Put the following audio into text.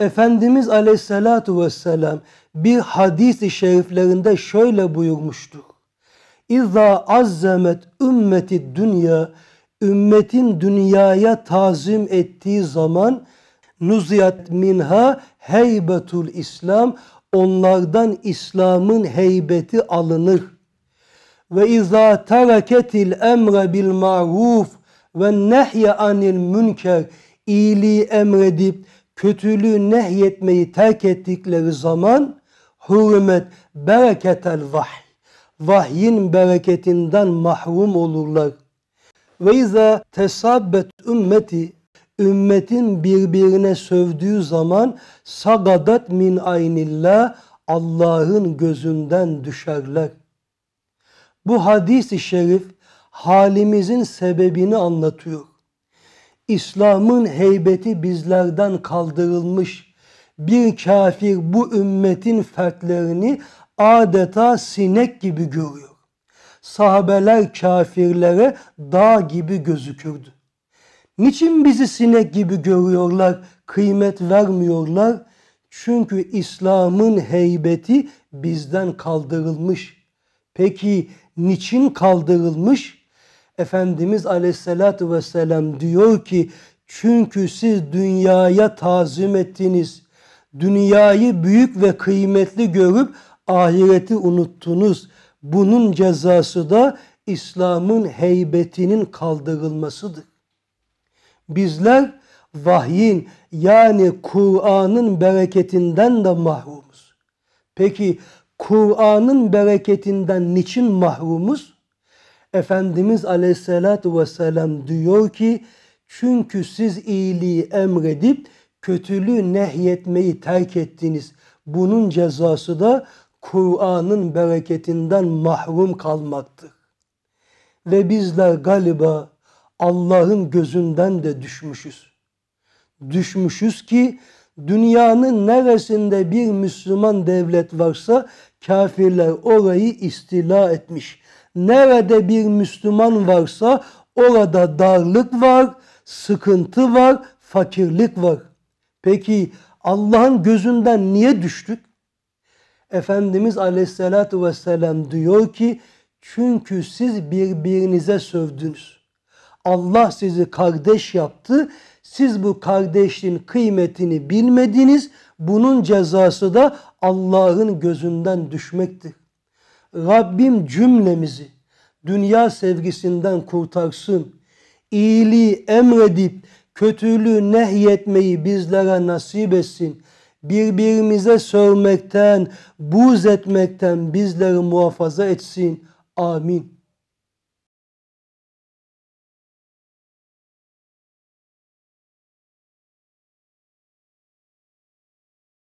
Efendimiz Aleyhisselatü vesselam bir hadis-i şeriflerinde şöyle buyurmuştur. İza azzemet ümmeti dünya, ümmetin dünyaya tazim ettiği zaman nuziyat minha heybetul İslam, onlardan İslam'ın heybeti alınır. Ve izâ tereketil emre bil maruf ve nehye anil münker, iyiliği emredip kötülüğü nehyetmeyi terk ettikleri zaman hürmet bereketel vahy. Vahyin bereketinden mahrum olurlar. Ve izâ tesabbet ümmeti ümmetin birbirine sövdüğü zaman sagadat min aynillah Allah'ın gözünden düşerler. Bu hadis-i şerif halimizin sebebini anlatıyor. İslam'ın heybeti bizlerden kaldırılmış. Bir kafir bu ümmetin fertlerini adeta sinek gibi görüyor. Sahabeler kafirlere dağ gibi gözükürdü. Niçin bizi sinek gibi görüyorlar, kıymet vermiyorlar? Çünkü İslam'ın heybeti bizden kaldırılmış. Peki niçin kaldırılmış? Efendimiz aleyhissalatü vesselam diyor ki çünkü siz dünyaya tazim ettiniz. Dünyayı büyük ve kıymetli görüp ahireti unuttunuz. Bunun cezası da İslam'ın heybetinin kaldırılmasıdır. Bizler vahyin yani Kur'an'ın bereketinden de mahrumuz. Peki Kur'an'ın bereketinden niçin mahrumuz? Efendimiz aleyhissalatu vesselam diyor ki çünkü siz iyiliği emredip kötülüğü nehyetmeyi terk ettiniz. Bunun cezası da Kur'an'ın bereketinden mahrum kalmaktır. Ve bizler galiba Allah'ın gözünden de düşmüşüz. Düşmüşüz ki dünyanın neresinde bir Müslüman devlet varsa kafirler orayı istila etmiş Nerede bir Müslüman varsa orada darlık var, sıkıntı var, fakirlik var. Peki Allah'ın gözünden niye düştük? Efendimiz Aleyhisselatü vesselam diyor ki çünkü siz birbirinize sövdünüz. Allah sizi kardeş yaptı. Siz bu kardeşliğin kıymetini bilmediniz. Bunun cezası da Allah'ın gözünden düşmektir. Rabbim cümlemizi dünya sevgisinden kurtarsın. İyiliği emredip kötülüğü nehyetmeyi bizlere nasip etsin. Birbirimize sövmekten, buz etmekten bizleri muhafaza etsin. Amin.